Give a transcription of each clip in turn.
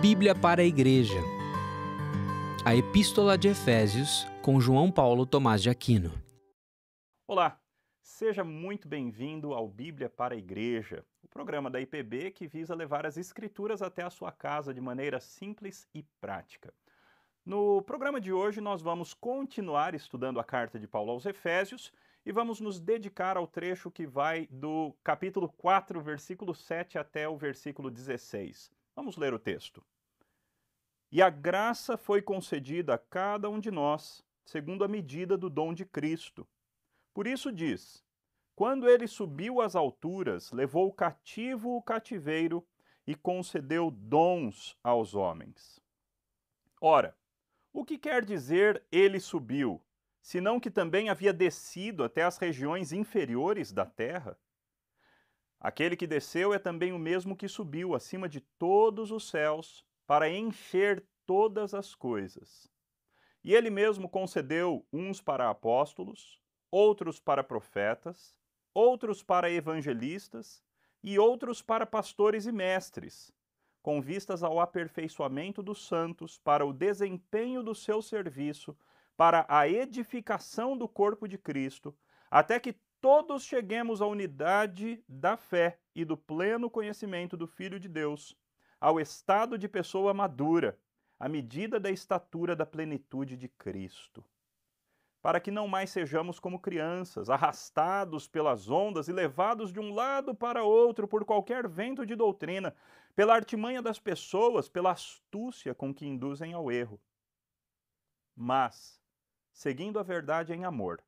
Bíblia para a Igreja. A Epístola de Efésios com João Paulo Tomás de Aquino. Olá, seja muito bem-vindo ao Bíblia para a Igreja, o programa da IPB que visa levar as Escrituras até a sua casa de maneira simples e prática. No programa de hoje, nós vamos continuar estudando a carta de Paulo aos Efésios e vamos nos dedicar ao trecho que vai do capítulo 4, versículo 7 até o versículo 16. Vamos ler o texto. E a graça foi concedida a cada um de nós, segundo a medida do dom de Cristo. Por isso diz: Quando ele subiu às alturas, levou o cativo o cativeiro e concedeu dons aos homens. Ora, o que quer dizer ele subiu, senão que também havia descido até as regiões inferiores da terra? Aquele que desceu é também o mesmo que subiu acima de todos os céus para encher todas as coisas. E ele mesmo concedeu uns para apóstolos, outros para profetas, outros para evangelistas e outros para pastores e mestres, com vistas ao aperfeiçoamento dos santos para o desempenho do seu serviço, para a edificação do corpo de Cristo, até que todos cheguemos à unidade da fé e do pleno conhecimento do Filho de Deus, ao estado de pessoa madura, à medida da estatura da plenitude de Cristo. Para que não mais sejamos como crianças, arrastados pelas ondas e levados de um lado para outro por qualquer vento de doutrina, pela artimanha das pessoas, pela astúcia com que induzem ao erro. Mas, seguindo a verdade em amor,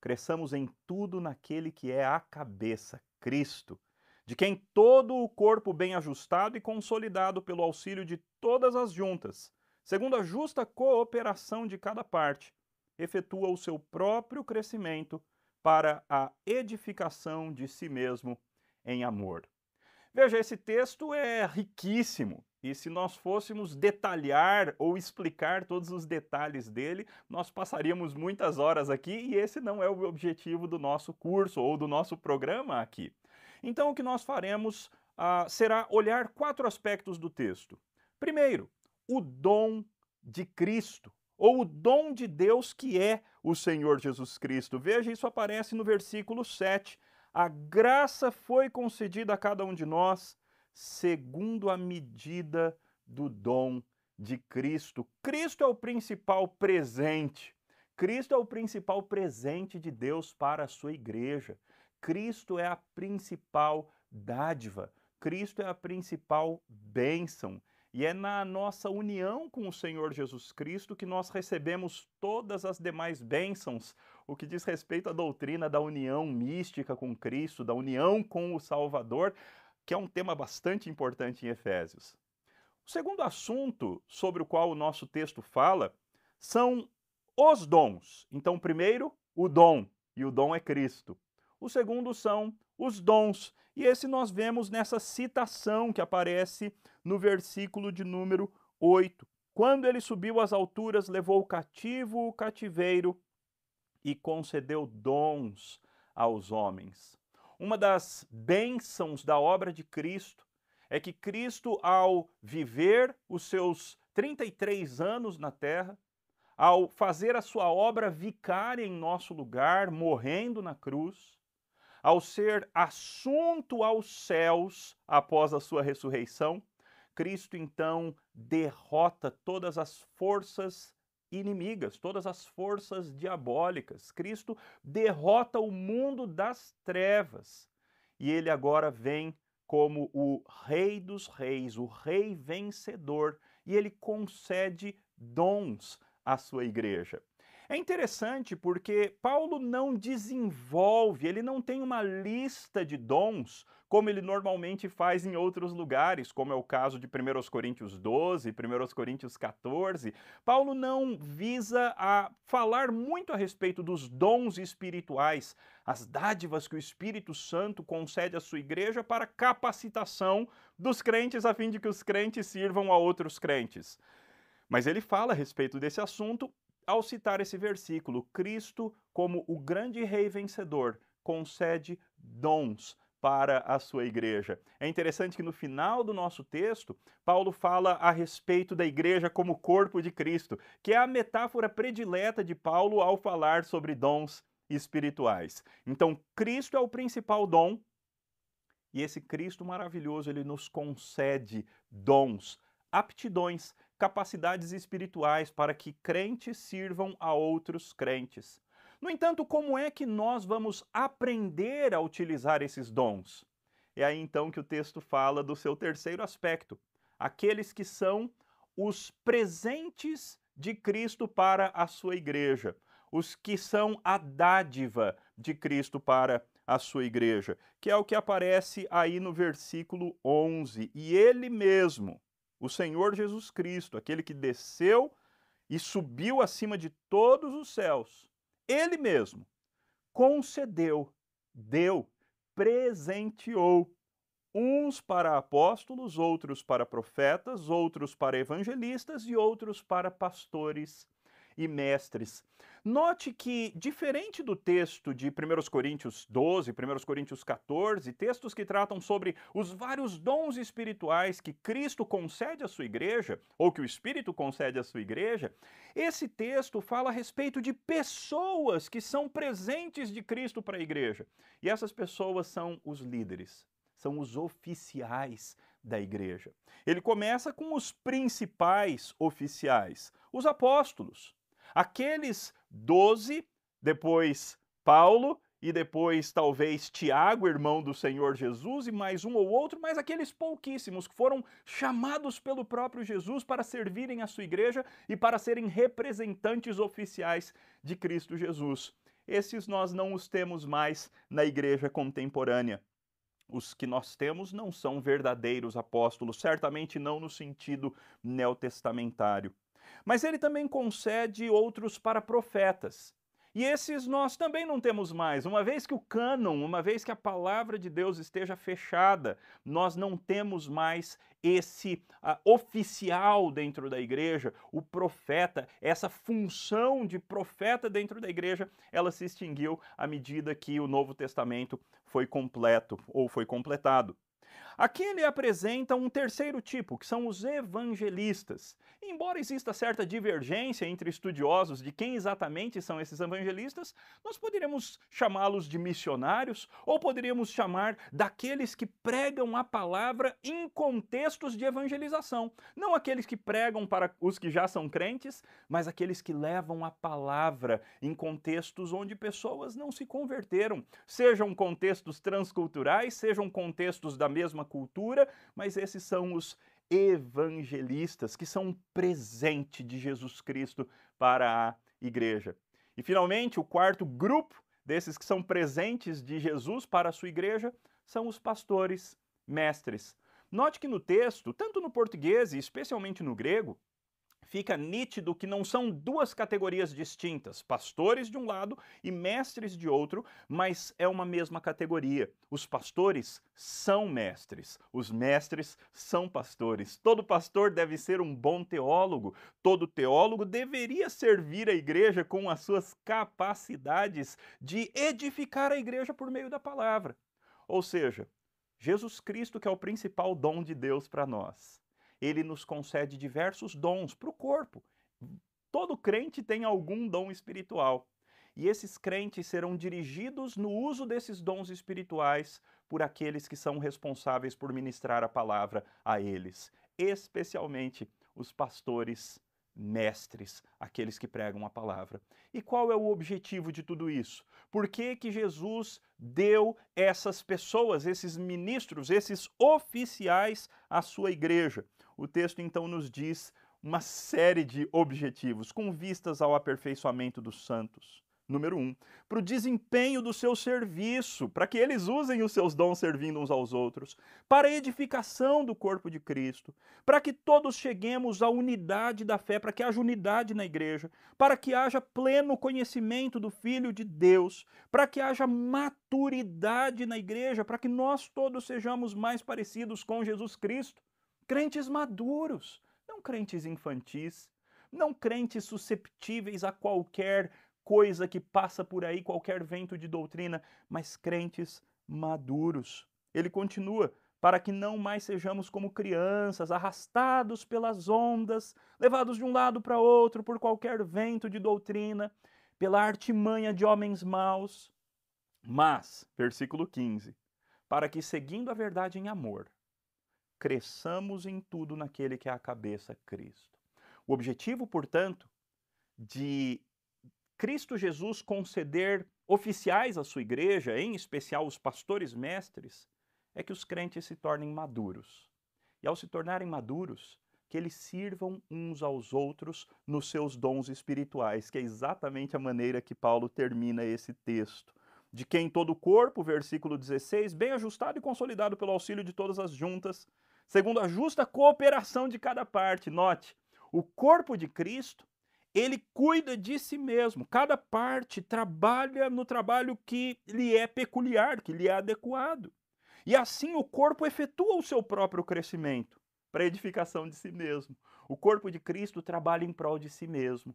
cresçamos em tudo naquele que é a cabeça, Cristo, de quem todo o corpo bem ajustado e consolidado pelo auxílio de todas as juntas, segundo a justa cooperação de cada parte, efetua o seu próprio crescimento para a edificação de si mesmo em amor. Veja, esse texto é riquíssimo. E se nós fôssemos detalhar ou explicar todos os detalhes dele, nós passaríamos muitas horas aqui e esse não é o objetivo do nosso curso ou do nosso programa aqui. Então, o que nós faremos uh, será olhar quatro aspectos do texto. Primeiro, o dom de Cristo, ou o dom de Deus que é o Senhor Jesus Cristo. Veja, isso aparece no versículo 7. A graça foi concedida a cada um de nós segundo a medida do dom de Cristo. Cristo é o principal presente. Cristo é o principal presente de Deus para a sua igreja. Cristo é a principal dádiva. Cristo é a principal bênção. E é na nossa união com o Senhor Jesus Cristo que nós recebemos todas as demais bênçãos, o que diz respeito à doutrina da união mística com Cristo, da união com o Salvador, que é um tema bastante importante em Efésios. O segundo assunto sobre o qual o nosso texto fala são os dons. Então, primeiro, o dom, e o dom é Cristo. O segundo são os dons, e esse nós vemos nessa citação que aparece no versículo de número 8. Quando ele subiu às alturas, levou o cativo o cativeiro e concedeu dons aos homens. Uma das bênçãos da obra de Cristo é que Cristo, ao viver os seus 33 anos na terra, ao fazer a sua obra vicária em nosso lugar, morrendo na cruz, ao ser assunto aos céus após a sua ressurreição, Cristo então derrota todas as forças inimigas, todas as forças diabólicas. Cristo derrota o mundo das trevas e ele agora vem como o Rei dos Reis, o Rei vencedor, e ele concede dons à sua igreja. É interessante porque Paulo não desenvolve, ele não tem uma lista de dons como ele normalmente faz em outros lugares, como é o caso de 1 Coríntios 12, 1 Coríntios 14. Paulo não visa a falar muito a respeito dos dons espirituais, as dádivas que o Espírito Santo concede à sua igreja para capacitação dos crentes a fim de que os crentes sirvam a outros crentes. Mas ele fala a respeito desse assunto ao citar esse versículo, Cristo, como o grande rei vencedor, concede dons para a sua igreja. É interessante que no final do nosso texto, Paulo fala a respeito da igreja como corpo de Cristo, que é a metáfora predileta de Paulo ao falar sobre dons espirituais. Então, Cristo é o principal dom, e esse Cristo maravilhoso, ele nos concede dons, aptidões, capacidades espirituais para que crentes sirvam a outros crentes. No entanto, como é que nós vamos aprender a utilizar esses dons? É aí então que o texto fala do seu terceiro aspecto, aqueles que são os presentes de Cristo para a sua igreja, os que são a dádiva de Cristo para a sua igreja, que é o que aparece aí no versículo 11. E ele mesmo, o Senhor Jesus Cristo, aquele que desceu e subiu acima de todos os céus, ele mesmo concedeu, deu, presenteou uns para apóstolos, outros para profetas, outros para evangelistas e outros para pastores e mestres. Note que, diferente do texto de 1 Coríntios 12, 1 Coríntios 14, textos que tratam sobre os vários dons espirituais que Cristo concede à sua igreja, ou que o Espírito concede à sua igreja, esse texto fala a respeito de pessoas que são presentes de Cristo para a igreja. E essas pessoas são os líderes, são os oficiais da igreja. Ele começa com os principais oficiais, os apóstolos, Aqueles doze, depois Paulo e depois talvez Tiago, irmão do Senhor Jesus, e mais um ou outro, mas aqueles pouquíssimos que foram chamados pelo próprio Jesus para servirem a sua igreja e para serem representantes oficiais de Cristo Jesus. Esses nós não os temos mais na igreja contemporânea. Os que nós temos não são verdadeiros apóstolos, certamente não no sentido neotestamentário. Mas ele também concede outros para profetas. E esses nós também não temos mais. Uma vez que o cânon, uma vez que a palavra de Deus esteja fechada, nós não temos mais esse uh, oficial dentro da igreja, o profeta, essa função de profeta dentro da igreja, ela se extinguiu à medida que o Novo Testamento foi completo ou foi completado. Aqui ele apresenta um terceiro tipo, que são os evangelistas. Embora exista certa divergência entre estudiosos de quem exatamente são esses evangelistas, nós poderíamos chamá-los de missionários ou poderíamos chamar daqueles que pregam a palavra em contextos de evangelização. Não aqueles que pregam para os que já são crentes, mas aqueles que levam a palavra em contextos onde pessoas não se converteram, sejam contextos transculturais, sejam contextos da mesma cultura, mas esses são os evangelistas, que são um presente de Jesus Cristo para a igreja. E finalmente, o quarto grupo desses que são presentes de Jesus para a sua igreja são os pastores mestres. Note que no texto, tanto no português e especialmente no grego, fica nítido que não são duas categorias distintas, pastores de um lado e mestres de outro, mas é uma mesma categoria. Os pastores são mestres, os mestres são pastores. Todo pastor deve ser um bom teólogo, todo teólogo deveria servir a igreja com as suas capacidades de edificar a igreja por meio da palavra. Ou seja, Jesus Cristo que é o principal dom de Deus para nós ele nos concede diversos dons para o corpo. Todo crente tem algum dom espiritual. E esses crentes serão dirigidos no uso desses dons espirituais por aqueles que são responsáveis por ministrar a palavra a eles, especialmente os pastores mestres, aqueles que pregam a palavra. E qual é o objetivo de tudo isso? Por que, que Jesus deu essas pessoas, esses ministros, esses oficiais à sua igreja? O texto então nos diz uma série de objetivos com vistas ao aperfeiçoamento dos santos. Número um, para o desempenho do seu serviço, para que eles usem os seus dons servindo uns aos outros, para a edificação do corpo de Cristo, para que todos cheguemos à unidade da fé, para que haja unidade na igreja, para que haja pleno conhecimento do Filho de Deus, para que haja maturidade na igreja, para que nós todos sejamos mais parecidos com Jesus Cristo crentes maduros, não crentes infantis, não crentes susceptíveis a qualquer coisa que passa por aí, qualquer vento de doutrina, mas crentes maduros. Ele continua: para que não mais sejamos como crianças, arrastados pelas ondas, levados de um lado para outro por qualquer vento de doutrina, pela artimanha de homens maus. Mas, versículo 15, para que seguindo a verdade em amor, cresçamos em tudo naquele que é a cabeça, Cristo. O objetivo, portanto, de Cristo Jesus conceder oficiais à sua igreja, em especial os pastores mestres, é que os crentes se tornem maduros. E ao se tornarem maduros, que eles sirvam uns aos outros nos seus dons espirituais, que é exatamente a maneira que Paulo termina esse texto. De quem todo o corpo, versículo 16, bem ajustado e consolidado pelo auxílio de todas as juntas, segundo a justa cooperação de cada parte. Note, o corpo de Cristo, ele cuida de si mesmo. Cada parte trabalha no trabalho que lhe é peculiar, que lhe é adequado. E assim o corpo efetua o seu próprio crescimento para edificação de si mesmo. O corpo de Cristo trabalha em prol de si mesmo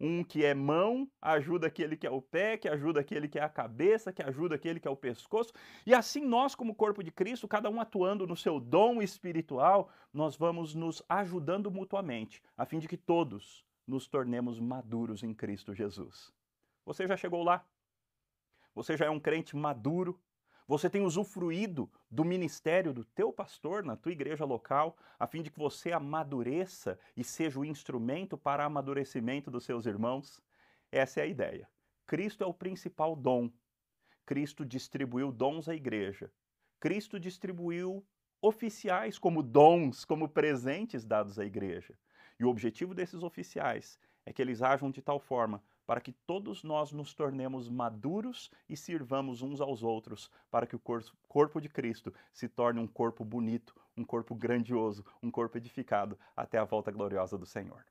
um que é mão, ajuda aquele que é o pé, que ajuda aquele que é a cabeça, que ajuda aquele que é o pescoço. E assim nós, como corpo de Cristo, cada um atuando no seu dom espiritual, nós vamos nos ajudando mutuamente, a fim de que todos nos tornemos maduros em Cristo Jesus. Você já chegou lá? Você já é um crente maduro? você tem usufruído do ministério do teu pastor na tua igreja local, a fim de que você amadureça e seja o instrumento para amadurecimento dos seus irmãos? Essa é a ideia. Cristo é o principal dom. Cristo distribuiu dons à igreja. Cristo distribuiu oficiais como dons, como presentes dados à igreja. E o objetivo desses oficiais é que eles ajam de tal forma para que todos nós nos tornemos maduros e sirvamos uns aos outros, para que o corpo de Cristo se torne um corpo bonito, um corpo grandioso, um corpo edificado até a volta gloriosa do Senhor.